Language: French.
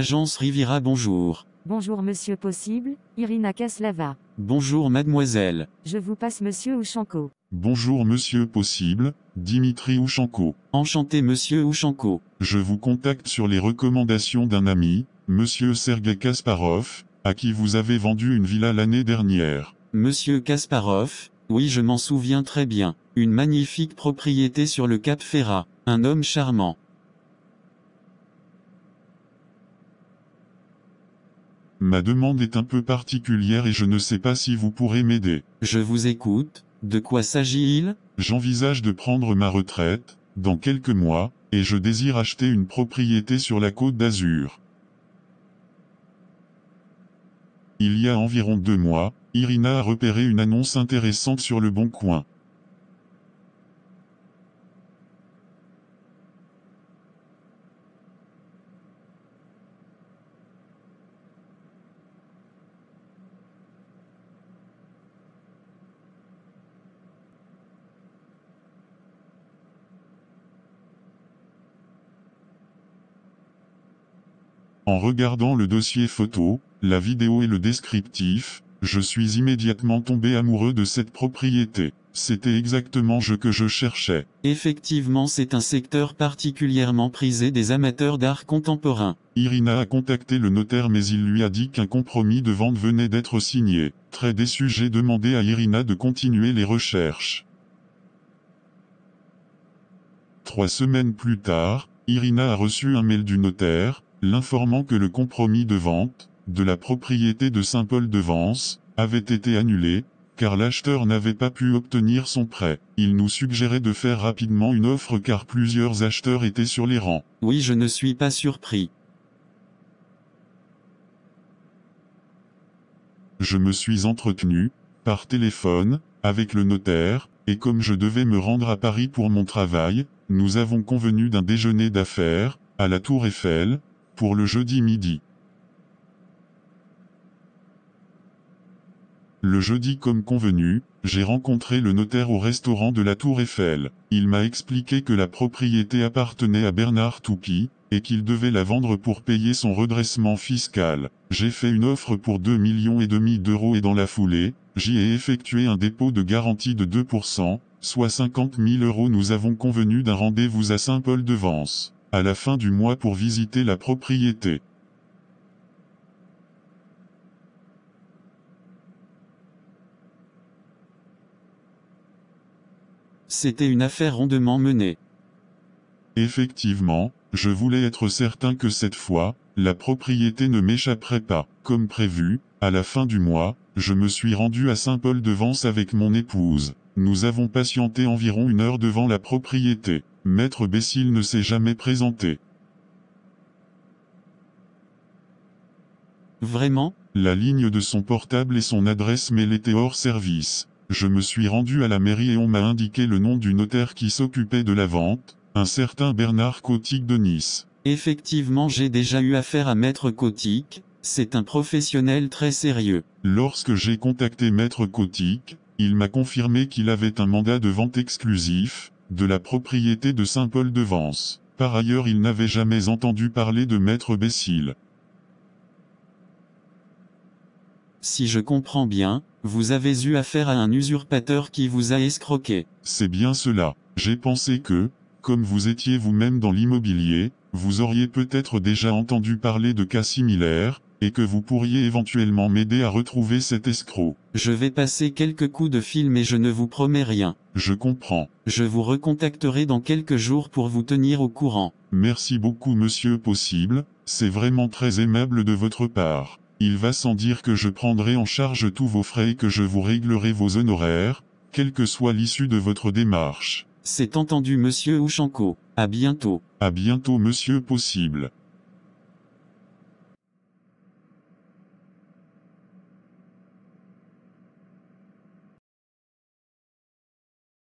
Agence Riviera bonjour. Bonjour monsieur Possible, Irina Kaslava. Bonjour mademoiselle. Je vous passe monsieur Ouchanko. Bonjour monsieur Possible, Dimitri Ouchanko. Enchanté monsieur Ouchanko. Je vous contacte sur les recommandations d'un ami, monsieur Sergei Kasparov, à qui vous avez vendu une villa l'année dernière. Monsieur Kasparov, oui je m'en souviens très bien. Une magnifique propriété sur le Cap Ferrat. Un homme charmant. Ma demande est un peu particulière et je ne sais pas si vous pourrez m'aider. Je vous écoute. De quoi s'agit-il J'envisage de prendre ma retraite, dans quelques mois, et je désire acheter une propriété sur la côte d'Azur. Il y a environ deux mois, Irina a repéré une annonce intéressante sur le Bon Coin. En regardant le dossier photo, la vidéo et le descriptif, je suis immédiatement tombé amoureux de cette propriété. C'était exactement ce que je cherchais. Effectivement, c'est un secteur particulièrement prisé des amateurs d'art contemporain. Irina a contacté le notaire mais il lui a dit qu'un compromis de vente venait d'être signé. Très déçu, j'ai demandé à Irina de continuer les recherches. Trois semaines plus tard, Irina a reçu un mail du notaire, l'informant que le compromis de vente, de la propriété de Saint-Paul-de-Vence, avait été annulé, car l'acheteur n'avait pas pu obtenir son prêt. Il nous suggérait de faire rapidement une offre car plusieurs acheteurs étaient sur les rangs. Oui, je ne suis pas surpris. Je me suis entretenu, par téléphone, avec le notaire, et comme je devais me rendre à Paris pour mon travail, nous avons convenu d'un déjeuner d'affaires, à la Tour Eiffel, pour le jeudi midi. Le jeudi comme convenu, j'ai rencontré le notaire au restaurant de la Tour Eiffel. Il m'a expliqué que la propriété appartenait à Bernard Toupie, et qu'il devait la vendre pour payer son redressement fiscal. J'ai fait une offre pour 2 millions et demi d'euros et dans la foulée, j'y ai effectué un dépôt de garantie de 2%, soit 50 000 euros. Nous avons convenu d'un rendez-vous à Saint-Paul-de-Vence à la fin du mois pour visiter la propriété. C'était une affaire rondement menée. Effectivement, je voulais être certain que cette fois, la propriété ne m'échapperait pas. Comme prévu, à la fin du mois, je me suis rendu à Saint-Paul-de-Vence avec mon épouse. Nous avons patienté environ une heure devant la propriété. Maître Bécile ne s'est jamais présenté. Vraiment La ligne de son portable et son adresse mail étaient hors service. Je me suis rendu à la mairie et on m'a indiqué le nom du notaire qui s'occupait de la vente, un certain Bernard Cotique de Nice. Effectivement j'ai déjà eu affaire à Maître Cotique, c'est un professionnel très sérieux. Lorsque j'ai contacté Maître Cotique, il m'a confirmé qu'il avait un mandat de vente exclusif, de la propriété de Saint-Paul-de-Vence. Par ailleurs il n'avait jamais entendu parler de maître Bécile. Si je comprends bien, vous avez eu affaire à un usurpateur qui vous a escroqué. C'est bien cela. J'ai pensé que, comme vous étiez vous-même dans l'immobilier, vous auriez peut-être déjà entendu parler de cas similaires, et que vous pourriez éventuellement m'aider à retrouver cet escroc. Je vais passer quelques coups de fil mais je ne vous promets rien. Je comprends. Je vous recontacterai dans quelques jours pour vous tenir au courant. Merci beaucoup monsieur Possible, c'est vraiment très aimable de votre part. Il va sans dire que je prendrai en charge tous vos frais et que je vous réglerai vos honoraires, quelle que soit l'issue de votre démarche. C'est entendu monsieur Ouchanko. À bientôt. À bientôt monsieur Possible.